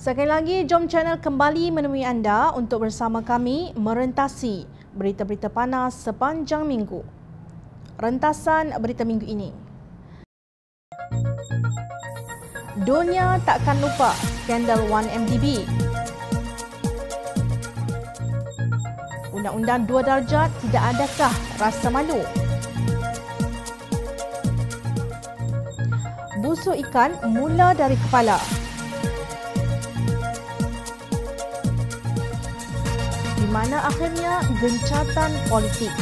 Sekali lagi, Jom Channel kembali menemui anda untuk bersama kami merentasi berita-berita panas sepanjang minggu. Rentasan berita minggu ini. Dunia takkan lupa skandal 1MDB. Undang-undang dua darjat tidak adakah rasa malu? Busuk ikan mula dari kepala. Kepala. mana akhirnya gencatan politik.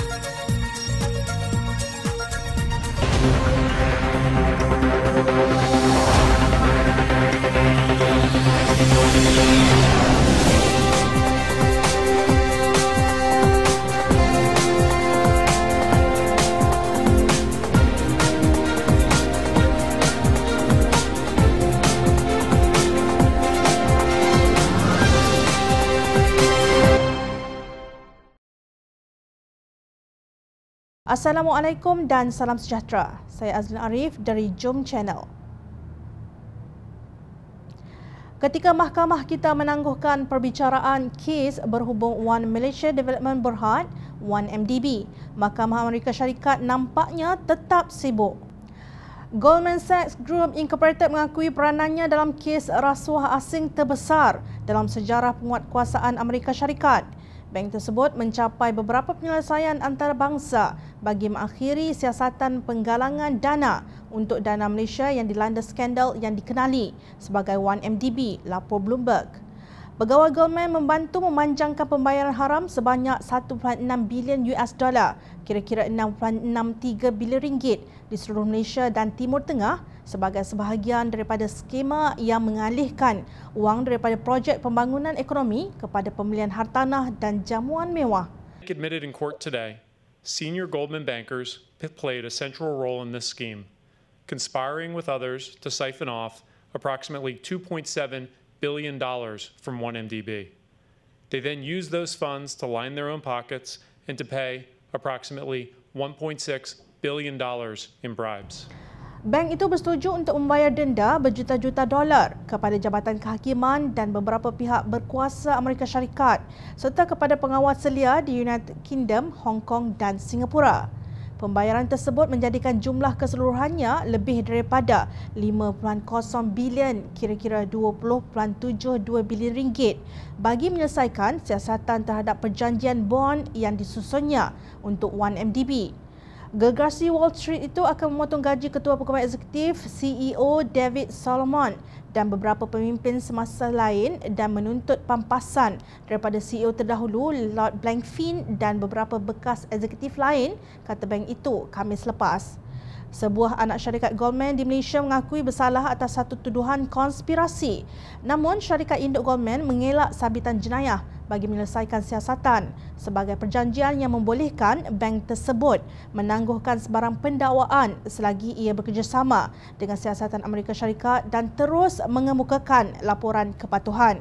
Assalamualaikum dan salam sejahtera. Saya Azlin Arif dari Jom Channel. Ketika mahkamah kita menangguhkan perbicaraan kes berhubung One Malaysia Development Berhad, 1MDB, Mahkamah Amerika Syarikat nampaknya tetap sibuk. Goldman Sachs Group Incorporated mengakui peranannya dalam kes rasuah asing terbesar dalam sejarah penguatkuasaan Amerika Syarikat – Bank tersebut mencapai beberapa penyelesaian antarabangsa bagi mengakhiri siasatan penggalangan dana untuk dana Malaysia yang dilanda skandal yang dikenali sebagai 1MDB, lapor Bloomberg. Pegawai Goldman membantu memanjangkan pembayaran haram sebanyak 1.6 bilion US dollar, kira-kira 6.63 bilion ringgit di seluruh Malaysia dan Timur Tengah sebagai sebahagian daripada skema yang mengalihkan wang daripada projek pembangunan ekonomi kepada pembelian hartanah dan jamuan mewah. Admitted in court today, senior Goldman bankers played a central role in this scheme, conspiring with others to siphon off approximately 2.7 billion dollars from 1MDB. They then used those funds to line their own pockets and to pay approximately billion dollars in bribes. Bank itu bersetuju untuk membayar denda berjuta-juta dolar kepada Jabatan Kehakiman dan beberapa pihak berkuasa Amerika Syarikat serta kepada pengawas selia di United Kingdom, Hong Kong dan Singapura. Pembayaran tersebut menjadikan jumlah keseluruhannya lebih daripada 5.0 bilion kira-kira 20.72 bilion ringgit bagi menyelesaikan siasatan terhadap perjanjian bond yang disusunnya untuk 1MDB. Gegasi Wall Street itu akan memotong gaji Ketua Pegawai Eksekutif CEO David Solomon dan beberapa pemimpin semasa lain dan menuntut pampasan daripada CEO terdahulu Lord Blankfein dan beberapa bekas eksekutif lain kata bank itu Khamis lepas. Sebuah anak syarikat Goldman di Malaysia mengakui bersalah atas satu tuduhan konspirasi. Namun syarikat induk Goldman mengelak sabitan jenayah bagi menyelesaikan siasatan sebagai perjanjian yang membolehkan bank tersebut menangguhkan sebarang pendakwaan selagi ia bekerjasama dengan siasatan Amerika Syarikat dan terus mengemukakan laporan kepatuhan.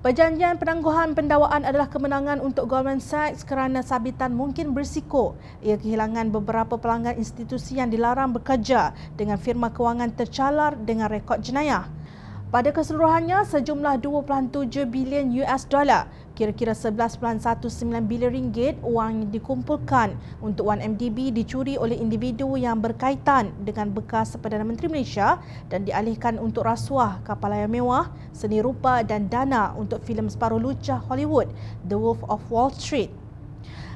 Perjanjian penangguhan pendawaan adalah kemenangan untuk Goldman Sachs kerana sabitan mungkin bersiko Ia kehilangan beberapa pelanggan institusi yang dilarang bekerja dengan firma kewangan tercalar dengan rekod jenayah. Pada keseluruhannya, sejumlah 2.7 bilion US dollar kira-kira 11.19 bilion ringgit wang yang dikumpulkan untuk 1MDB dicuri oleh individu yang berkaitan dengan bekas Perdana Menteri Malaysia dan dialihkan untuk rasuah kapal layar mewah, seni rupa dan dana untuk filem separuh lucah Hollywood, The Wolf of Wall Street.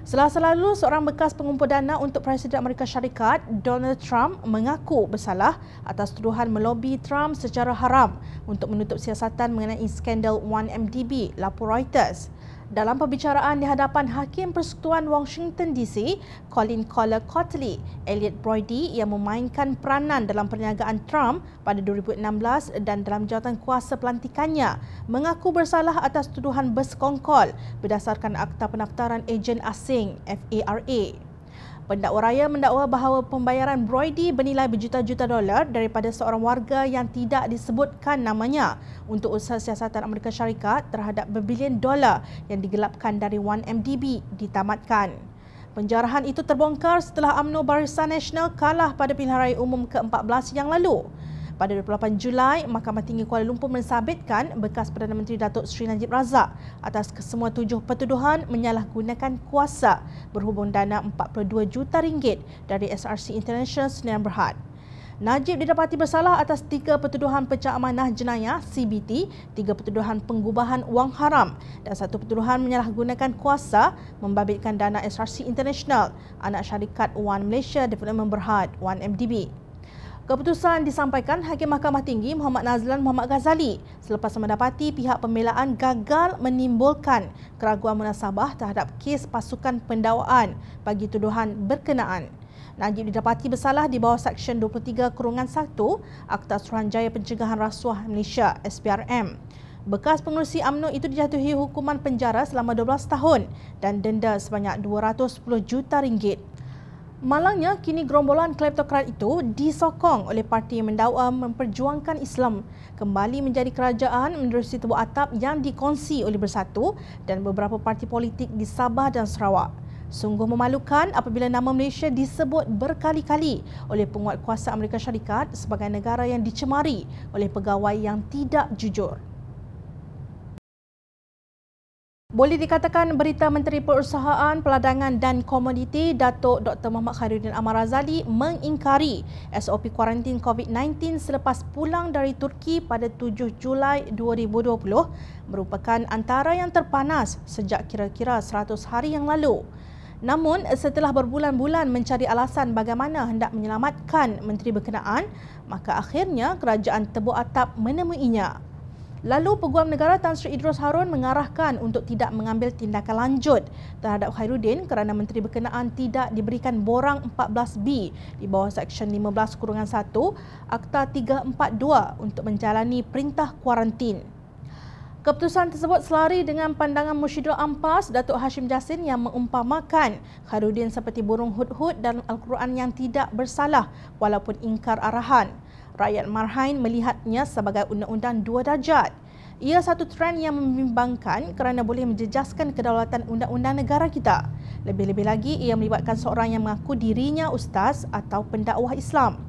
Selepas lalu, seorang bekas pengumpul dana untuk Presiden Amerika Syarikat, Donald Trump, mengaku bersalah atas tuduhan melobi Trump secara haram untuk menutup siasatan mengenai skandal 1MDB, lapor Reuters. Dalam perbicaraan di hadapan Hakim Persekutuan Washington DC, Colin Collar Cotley, Elliot Broidy yang memainkan peranan dalam perniagaan Trump pada 2016 dan dalam jawatan kuasa pelantikannya, mengaku bersalah atas tuduhan berskongkol berdasarkan Akta Pendaftaran Ejen Asing, FARA. Pendakwa raya mendakwa bahawa pembayaran Broidy bernilai berjuta-juta dolar daripada seorang warga yang tidak disebutkan namanya untuk usaha siasatan Amerika Syarikat terhadap berbilion dolar yang digelapkan dari 1MDB ditamatkan. Penjarahan itu terbongkar setelah UMNO Barisan Nasional kalah pada pilihan raya umum ke-14 yang lalu. Pada 28 Julai, Mahkamah Tinggi Kuala Lumpur mensabitkan bekas Perdana Menteri Datuk Seri Najib Razak atas kesemua tujuh pertuduhan menyalahgunakan kuasa berhubung dana 42 juta ringgit dari SRC International Senian Berhad. Najib didapati bersalah atas tiga pertuduhan pecah amanah jenayah CBT, tiga pertuduhan pengubahan wang haram dan satu pertuduhan menyalahgunakan kuasa membabitkan dana SRC International, anak syarikat One Malaysia Development Berhad, One MDB. Keputusan disampaikan Hakim Mahkamah Tinggi Muhammad Nazlan Muhammad Ghazali selepas mendapati pihak pembelaan gagal menimbulkan keraguan munasabah terhadap kes pasukan pendawaan bagi tuduhan berkenaan. Najib didapati bersalah di bawah Seksyen 23 Kurungan 1 Akta Suruhanjaya Pencegahan Rasuah Malaysia SPRM. Bekas pengurusi UMNO itu dijatuhi hukuman penjara selama 12 tahun dan denda sebanyak 210 juta ringgit. Malangnya, kini gerombolan kleptokrat itu disokong oleh parti yang mendakwa memperjuangkan Islam kembali menjadi kerajaan menerusi tubuh atap yang dikongsi oleh Bersatu dan beberapa parti politik di Sabah dan Sarawak. Sungguh memalukan apabila nama Malaysia disebut berkali-kali oleh penguat kuasa Amerika Syarikat sebagai negara yang dicemari oleh pegawai yang tidak jujur. Boleh dikatakan berita Menteri Perusahaan, Peladangan dan Komoditi Datuk Dr. Muhammad Khairuddin Amar Razali mengingkari SOP kuarantin COVID-19 selepas pulang dari Turki pada 7 Julai 2020 merupakan antara yang terpanas sejak kira-kira 100 hari yang lalu. Namun setelah berbulan-bulan mencari alasan bagaimana hendak menyelamatkan menteri berkenaan, maka akhirnya kerajaan tebu atap menemuinya. Lalu Peguam Negara Tan Sri Idrus Harun mengarahkan untuk tidak mengambil tindakan lanjut terhadap Khairuddin kerana Menteri Berkenaan tidak diberikan borang 14B di bawah Seksyen 15-1 Akta 342 untuk menjalani perintah kuarantin. Keputusan tersebut selari dengan pandangan Mushidul Ampas, Datuk Hashim Jasin yang mengumpamakan Khairuddin seperti burung hud-hud dan Al-Quran yang tidak bersalah walaupun ingkar arahan rakyat Marhain melihatnya sebagai undang-undang dua darjat. Ia satu trend yang membimbangkan kerana boleh menjejaskan kedaulatan undang-undang negara kita. Lebih-lebih lagi, ia melibatkan seorang yang mengaku dirinya ustaz atau pendakwah Islam.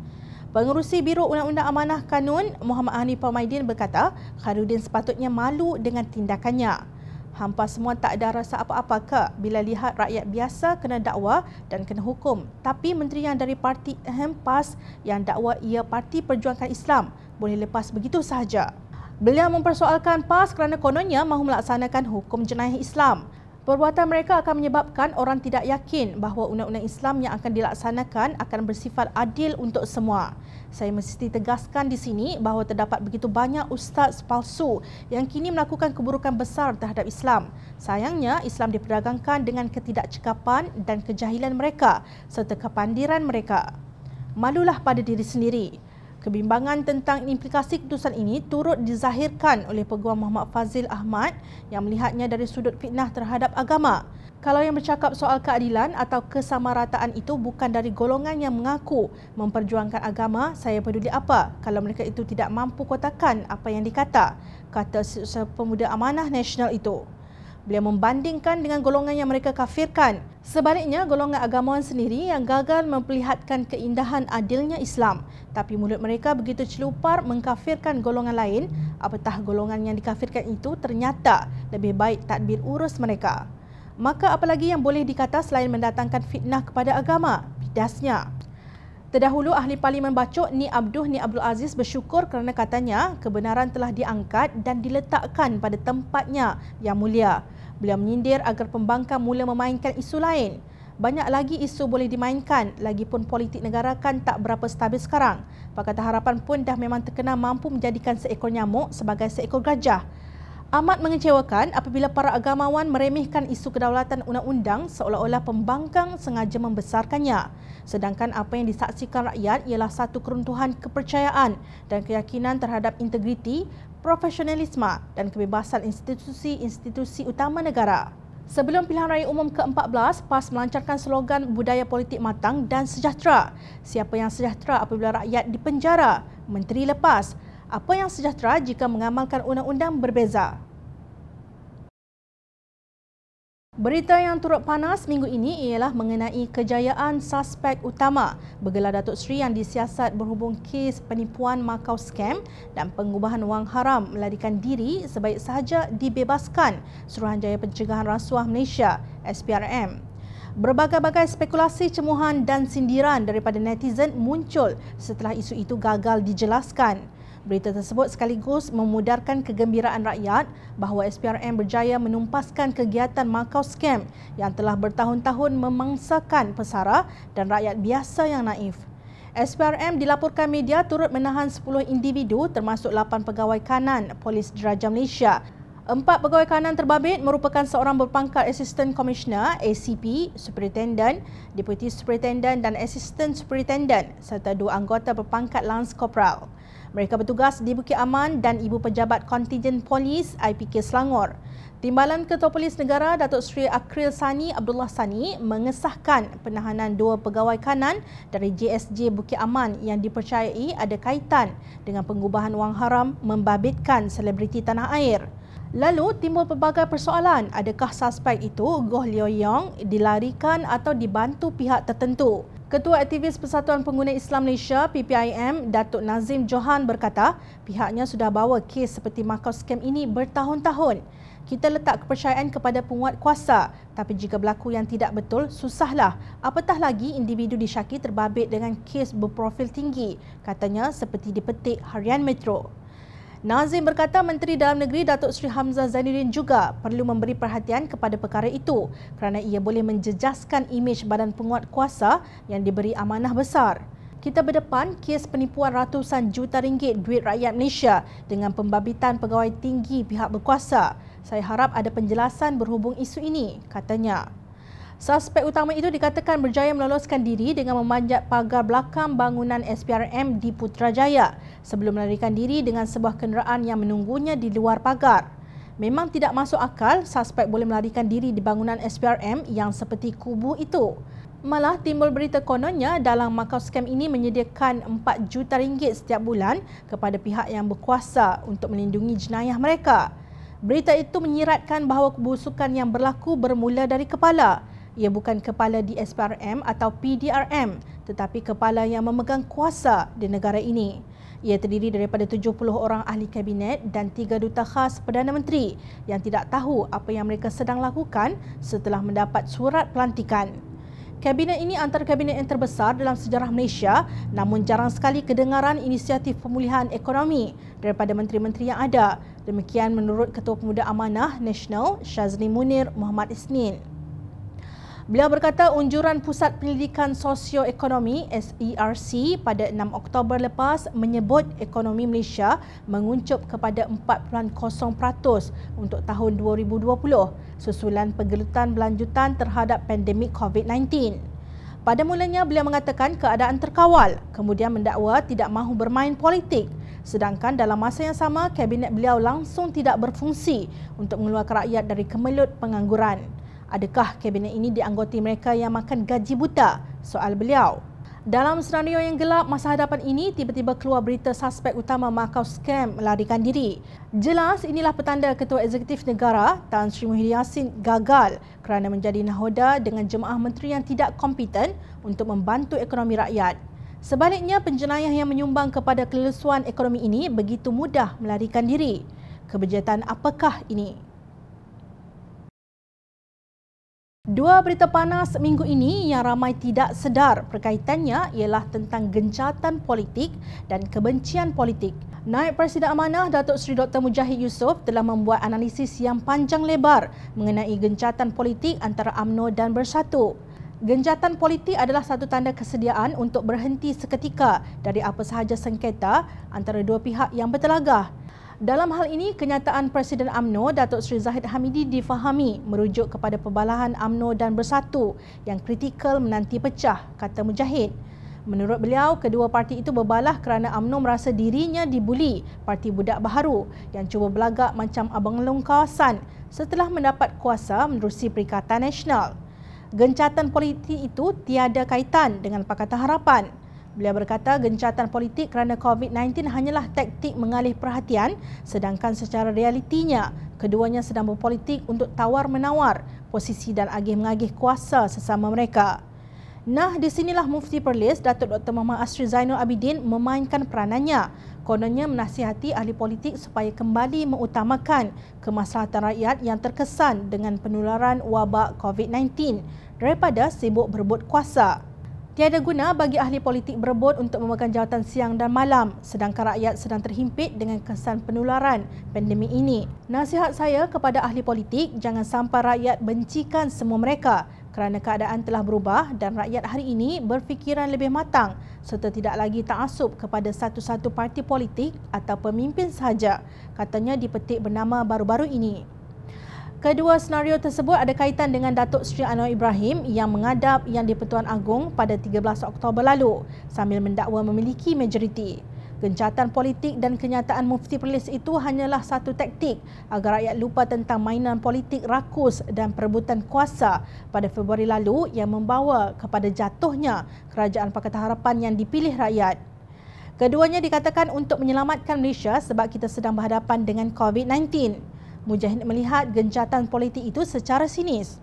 Pengurusi Biro Undang-Undang Amanah Kanun, Muhammad Hanif Pamaidin berkata, Khairuddin sepatutnya malu dengan tindakannya. Hampa semua tak ada rasa apa-apa ke bila lihat rakyat biasa kena dakwa dan kena hukum. Tapi menteri yang dari parti Hempas yang dakwa ia parti perjuangkan Islam boleh lepas begitu sahaja. Beliau mempersoalkan PAS kerana kononnya mahu melaksanakan hukum jenayah Islam. Perbuatan mereka akan menyebabkan orang tidak yakin bahawa undang-undang Islam yang akan dilaksanakan akan bersifat adil untuk semua. Saya mesti tegaskan di sini bahawa terdapat begitu banyak ustaz palsu yang kini melakukan keburukan besar terhadap Islam. Sayangnya, Islam diperdagangkan dengan ketidakcekapan dan kejahilan mereka serta kepandiran mereka. Malulah pada diri sendiri. Kebimbangan tentang implikasi keputusan ini turut dizahirkan oleh Peguam Muhammad Fazil Ahmad yang melihatnya dari sudut fitnah terhadap agama. Kalau yang bercakap soal keadilan atau kesamarataan itu bukan dari golongan yang mengaku memperjuangkan agama, saya peduli apa kalau mereka itu tidak mampu kotakan apa yang dikata, kata setiausaha pemuda amanah nasional itu beliau membandingkan dengan golongan yang mereka kafirkan. Sebaliknya, golongan agamawan sendiri yang gagal memperlihatkan keindahan adilnya Islam. Tapi mulut mereka begitu celupar mengkafirkan golongan lain, apatah golongan yang dikafirkan itu ternyata lebih baik tadbir urus mereka. Maka apalagi yang boleh dikata selain mendatangkan fitnah kepada agama? Pidasnya. Terdahulu ahli parlimen bacok Ni Abduh Ni Abdul Aziz bersyukur kerana katanya kebenaran telah diangkat dan diletakkan pada tempatnya yang mulia. Beliau menyindir agar pembangkang mula memainkan isu lain. Banyak lagi isu boleh dimainkan, lagipun politik negara kan tak berapa stabil sekarang. Pakatan Harapan pun dah memang terkena mampu menjadikan seekor nyamuk sebagai seekor gajah. Amat mengecewakan apabila para agamawan meremehkan isu kedaulatan undang-undang seolah-olah pembangkang sengaja membesarkannya. Sedangkan apa yang disaksikan rakyat ialah satu keruntuhan kepercayaan dan keyakinan terhadap integriti, profesionalisme dan kebebasan institusi-institusi utama negara. Sebelum pilihan raya umum ke-14, PAS melancarkan slogan budaya politik matang dan sejahtera. Siapa yang sejahtera apabila rakyat dipenjara? Menteri lepas. Apa yang sejahtera jika mengamalkan undang-undang berbeza? Berita yang turut panas minggu ini ialah mengenai kejayaan suspek utama bergelar Datuk Seri yang disiasat berhubung kes penipuan makau scam dan pengubahan wang haram melarikan diri sebaik sahaja dibebaskan Suruhanjaya Pencegahan Rasuah Malaysia SPRM. Berbagai-bagai spekulasi cemuhan dan sindiran daripada netizen muncul setelah isu itu gagal dijelaskan. Berita tersebut sekaligus memudarkan kegembiraan rakyat bahawa SPRM berjaya menumpaskan kegiatan Macau Scam yang telah bertahun-tahun memangsakan pesara dan rakyat biasa yang naif. SPRM dilaporkan media turut menahan 10 individu termasuk 8 pegawai kanan Polis Diraja Malaysia. Empat pegawai kanan terbabit merupakan seorang berpangkat Assistant Commissioner, ACP, Superintendent, Deputy Superintendent dan Assistant Superintendent serta dua anggota berpangkat Lance Corporal. Mereka bertugas di Bukit Aman dan Ibu Pejabat Kontingen Polis IPK Selangor. Timbalan Ketua Polis Negara Datuk Seri Akril Sani Abdullah Sani mengesahkan penahanan dua pegawai kanan dari JSJ Bukit Aman yang dipercayai ada kaitan dengan pengubahan wang haram membabitkan selebriti tanah air. Lalu timbul pelbagai persoalan adakah suspek itu Goh Leo Yong dilarikan atau dibantu pihak tertentu. Ketua Aktivis Persatuan Pengguna Islam Malaysia PPIM Datuk Nazim Johan berkata pihaknya sudah bawa kes seperti makau skam ini bertahun-tahun. Kita letak kepercayaan kepada penguat kuasa tapi jika berlaku yang tidak betul susahlah. Apatah lagi individu disyaki terbabit dengan kes berprofil tinggi katanya seperti dipetik harian metro. Nazim berkata Menteri Dalam Negeri Datuk Sri Hamzah Zainuddin juga perlu memberi perhatian kepada perkara itu kerana ia boleh menjejaskan imej badan penguat kuasa yang diberi amanah besar. Kita berdepan kes penipuan ratusan juta ringgit duit rakyat Malaysia dengan pembabitan pegawai tinggi pihak berkuasa. Saya harap ada penjelasan berhubung isu ini, katanya. Suspek utama itu dikatakan berjaya meloloskan diri dengan memanjat pagar belakang bangunan SPRM di Putrajaya sebelum melarikan diri dengan sebuah kenderaan yang menunggunya di luar pagar. Memang tidak masuk akal suspek boleh melarikan diri di bangunan SPRM yang seperti kubu itu. Malah timbul berita kononnya dalam Macau Scam ini menyediakan 4 juta ringgit setiap bulan kepada pihak yang berkuasa untuk melindungi jenayah mereka. Berita itu menyiratkan bahawa kebusukan yang berlaku bermula dari kepala ia bukan kepala DSPRM atau PDRM tetapi kepala yang memegang kuasa di negara ini. Ia terdiri daripada 70 orang ahli kabinet dan 3 duta khas Perdana Menteri yang tidak tahu apa yang mereka sedang lakukan setelah mendapat surat pelantikan. Kabinet ini antara kabinet yang terbesar dalam sejarah Malaysia namun jarang sekali kedengaran inisiatif pemulihan ekonomi daripada menteri-menteri yang ada. Demikian menurut Ketua Pemuda Amanah Nasional Shazni Munir Muhammad Isnin. Beliau berkata unjuran Pusat Penyelidikan Sosioekonomi SERC pada 6 Oktober lepas menyebut ekonomi Malaysia menguncup kepada 4.0% untuk tahun 2020 susulan pergelutan berlanjutan terhadap pandemik COVID-19. Pada mulanya beliau mengatakan keadaan terkawal, kemudian mendakwa tidak mahu bermain politik. Sedangkan dalam masa yang sama, kabinet beliau langsung tidak berfungsi untuk mengeluarkan rakyat dari kemelut pengangguran. Adakah kabinet ini dianggoti mereka yang makan gaji buta? Soal beliau. Dalam senario yang gelap masa hadapan ini, tiba-tiba keluar berita suspek utama makau scam melarikan diri. Jelas inilah petanda Ketua Eksekutif Negara Tan Sri Muhyiddin Yassin gagal kerana menjadi nahoda dengan jemaah menteri yang tidak kompeten untuk membantu ekonomi rakyat. Sebaliknya, penjenayah yang menyumbang kepada kelesuan ekonomi ini begitu mudah melarikan diri. Kebejatan apakah ini? Dua berita panas minggu ini yang ramai tidak sedar berkaitannya ialah tentang gencatan politik dan kebencian politik. Naib Presiden Amanah Datuk Seri Dr. Mujahid Yusof telah membuat analisis yang panjang lebar mengenai gencatan politik antara AMNO dan Bersatu. Gencatan politik adalah satu tanda kesediaan untuk berhenti seketika dari apa sahaja sengketa antara dua pihak yang bertelagah. Dalam hal ini, kenyataan Presiden AMNO Datuk Seri Zahid Hamidi difahami merujuk kepada perbalahan AMNO dan Bersatu yang kritikal menanti pecah, kata Mujahid. Menurut beliau, kedua parti itu berbalah kerana AMNO merasa dirinya dibuli Parti Budak Baharu yang cuba berlagak macam Abang Long kawasan setelah mendapat kuasa menerusi Perikatan Nasional. Gencatan politik itu tiada kaitan dengan Pakatan Harapan. Beliau berkata gencatan politik kerana COVID-19 hanyalah taktik mengalih perhatian sedangkan secara realitinya keduanya sedang berpolitik untuk tawar-menawar posisi dan agih-mengagih kuasa sesama mereka. Nah, di sinilah Mufti Perlis, Datuk Dr. Mama Asri Zainul Abidin memainkan peranannya. Kononnya menasihati ahli politik supaya kembali mengutamakan kemaslahatan rakyat yang terkesan dengan penularan wabak COVID-19 daripada sibuk berebut kuasa. Tiada guna bagi ahli politik berebut untuk memegang jawatan siang dan malam sedangkan rakyat sedang terhimpit dengan kesan penularan pandemik ini. Nasihat saya kepada ahli politik, jangan sampai rakyat bencikan semua mereka kerana keadaan telah berubah dan rakyat hari ini berfikiran lebih matang serta tidak lagi ta'asub kepada satu-satu parti politik atau pemimpin sahaja, katanya di petik bernama baru-baru ini. Kedua senario tersebut ada kaitan dengan Datuk Seri Anwar Ibrahim yang mengadap Yang di-Pertuan Agong pada 13 Oktober lalu sambil mendakwa memiliki majoriti. Gencatan politik dan kenyataan mufti perlis itu hanyalah satu taktik agar rakyat lupa tentang mainan politik rakus dan perebutan kuasa pada Februari lalu yang membawa kepada jatuhnya Kerajaan Pakatan Harapan yang dipilih rakyat. Keduanya dikatakan untuk menyelamatkan Malaysia sebab kita sedang berhadapan dengan COVID-19. Mujahid melihat gencatan politik itu secara sinis.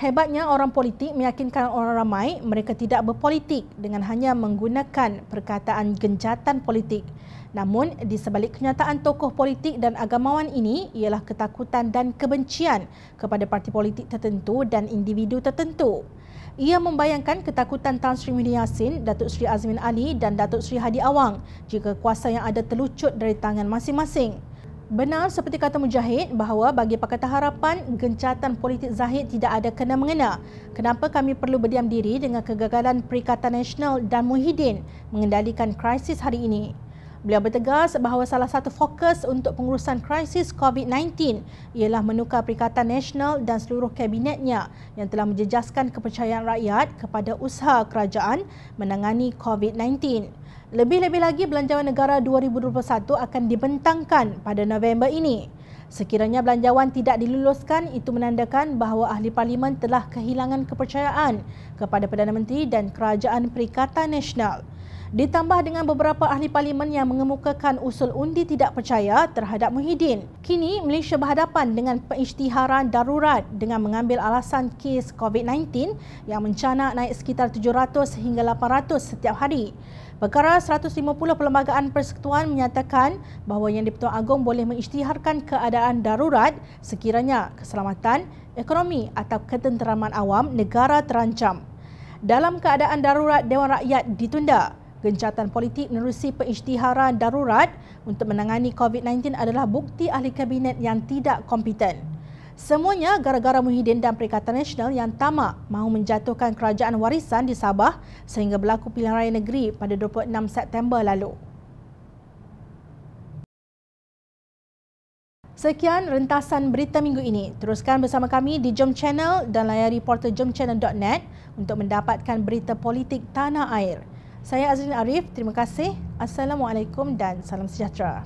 Hebatnya orang politik meyakinkan orang ramai mereka tidak berpolitik dengan hanya menggunakan perkataan gencatan politik. Namun di sebalik kenyataan tokoh politik dan agamawan ini ialah ketakutan dan kebencian kepada parti politik tertentu dan individu tertentu. Ia membayangkan ketakutan Tan Sri Muhyiddin Yassin, Datuk Sri Azmin Ali dan Datuk Sri Hadi Awang jika kuasa yang ada terlucut dari tangan masing-masing. Benar seperti kata Mujahid bahawa bagi Pakatan Harapan, gencatan politik Zahid tidak ada kena-mengena. Kenapa kami perlu berdiam diri dengan kegagalan Perikatan Nasional dan Muhyiddin mengendalikan krisis hari ini? Beliau bertegas bahawa salah satu fokus untuk pengurusan krisis COVID-19 ialah menukar Perikatan Nasional dan seluruh kabinetnya yang telah menjejaskan kepercayaan rakyat kepada usaha kerajaan menangani COVID-19. Lebih-lebih lagi belanjawan negara 2021 akan dibentangkan pada November ini. Sekiranya belanjawan tidak diluluskan, itu menandakan bahawa ahli parlimen telah kehilangan kepercayaan kepada Perdana Menteri dan Kerajaan Perikatan Nasional ditambah dengan beberapa ahli parlimen yang mengemukakan usul undi tidak percaya terhadap Muhyiddin. Kini, Malaysia berhadapan dengan pengisytiharan darurat dengan mengambil alasan kes COVID-19 yang mencana naik sekitar 700 hingga 800 setiap hari. Perkara 150 Perlembagaan Persekutuan menyatakan bahawa Yang Dipertuan Agong boleh mengisytiharkan keadaan darurat sekiranya keselamatan, ekonomi atau ketenteraman awam negara terancam. Dalam keadaan darurat Dewan Rakyat ditunda, gencatan politik menerusi pengisytiharan darurat untuk menangani COVID-19 adalah bukti ahli kabinet yang tidak kompeten. Semuanya gara-gara Muhyiddin dan Perikatan Nasional yang tamak mahu menjatuhkan kerajaan warisan di Sabah sehingga berlaku pilihan raya negeri pada 26 September lalu. Sekian rentasan berita minggu ini. Teruskan bersama kami di Jom Channel dan layari portal jomchannel.net untuk mendapatkan berita politik tanah air. Saya Azrin Arif, terima kasih. Assalamualaikum dan salam sejahtera.